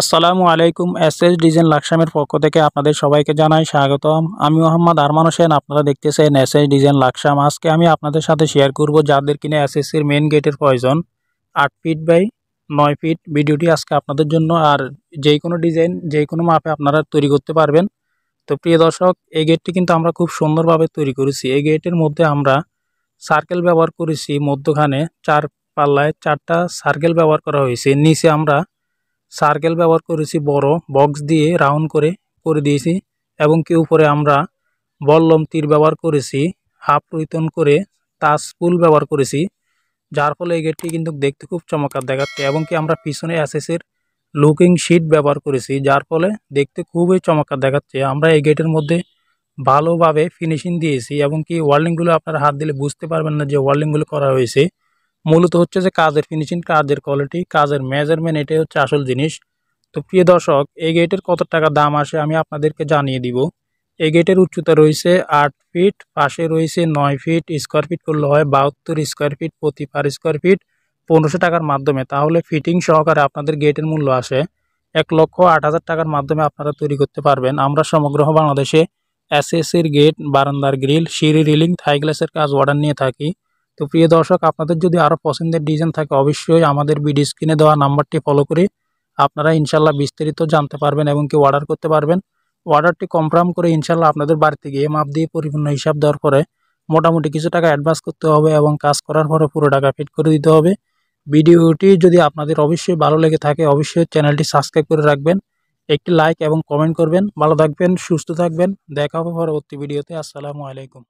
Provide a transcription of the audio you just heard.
আসসালামু আলাইকুম S S design লাকসামের পক্ষ থেকে আপনাদের সবাইকে জানাই স্বাগতম আমি মোহাম্মদ আরমান হোসেন আপনারা দেখতেছেন এস এস ডিজাইন লাকসাম আজকে আমি আপনাদের সাথে শেয়ার করব যাদের কিনে এসএসসির মেন গেটের প্রয়োজন আট ফিট বাই নয় ফিট ভিডিওটি আজকে আপনাদের জন্য আর যে কোনো ডিজাইন যে কোনো মাপে আপনারা তৈরি করতে পারবেন তো প্রিয় দর্শক এই গেটটি কিন্তু আমরা খুব সুন্দরভাবে তৈরি করেছি এই গেটের মধ্যে আমরা সার্কেল ব্যবহার করেছি মধ্যখানে চার পাল্লায় চারটা সার্কেল ব্যবহার করা হয়েছে নিচে আমরা সার্কেল ব্যবহার করেছি বড় বক্স দিয়ে রাউন্ড করে করে দিয়েছি এবং কি উপরে আমরা বললম তীর ব্যবহার করেছি হাফ রিতন করে তাস পুল ব্যবহার করেছি যার ফলে এই গেটটি কিন্তু দেখতে খুব চমৎকার দেখাচ্ছে এবং কি আমরা পিছনে অ্যাসেসের লুকিং শিট ব্যবহার করেছি যার ফলে দেখতে খুবই চমৎকার দেখাচ্ছে আমরা এই গেটের মধ্যে ভালোভাবে ফিনিশিং দিয়েছি এবং কি ওয়ার্ল্ডিংগুলো আপনার হাত দিলে বুঝতে পারবেন না যে ওয়ার্ল্ডিংগুলো করা হয়েছে মূলত হচ্ছে যে কাজের ফিনিশিং কাজের কোয়ালিটি কাজের মেজারমেন্ট এটাই হচ্ছে আসল জিনিস তো প্রিয় দর্শক এই গেটের কত টাকা দাম আসে আমি আপনাদেরকে জানিয়ে দিব এই গেটের উচ্চতা রয়েছে আট ফিট পাশে রয়েছে নয় ফিট স্কোয়ার ফিট করলে হয় বাহাত্তর স্কোয়ার ফিট প্রতি পার স্কোয়ার ফিট পনেরোশো টাকার মাধ্যমে তাহলে ফিটিং সহকারে আপনাদের গেটের মূল্য আসে এক লক্ষ আট হাজার টাকার মাধ্যমে আপনারা তৈরি করতে পারবেন আমরা সমগ্র বাংলাদেশে এসএসির গেট বারান্দার গ্রিল সিঁড়ি রিলিং থাই গ্লাসের কাজ অর্ডার নিয়ে থাকি তো প্রিয় দর্শক আপনাদের যদি আরও পছন্দের ডিজাইন থাকে অবশ্যই আমাদের ভিডিও স্ক্রিনে দেওয়া নাম্বারটি ফলো করে আপনারা ইনশাল্লাহ বিস্তারিত জানতে পারবেন এবং কি অর্ডার করতে পারবেন অর্ডারটি কনফার্ম করে ইনশাল্লাহ আপনাদের বাড়িতে গিয়ে মাপ দিয়ে পরিপূর্ণ হিসাব দেওয়ার পরে মোটামুটি কিছু টাকা অ্যাডভান্স করতে হবে এবং কাজ করার পরে পুরো টাকা ফিট করে দিতে হবে ভিডিওটি যদি আপনাদের অবশ্যই ভালো লেগে থাকে অবশ্যই চ্যানেলটি সাবস্ক্রাইব করে রাখবেন একটি লাইক এবং কমেন্ট করবেন ভালো থাকবেন সুস্থ থাকবেন দেখা হবে পরবর্তী ভিডিওতে আসসালামু আলাইকুম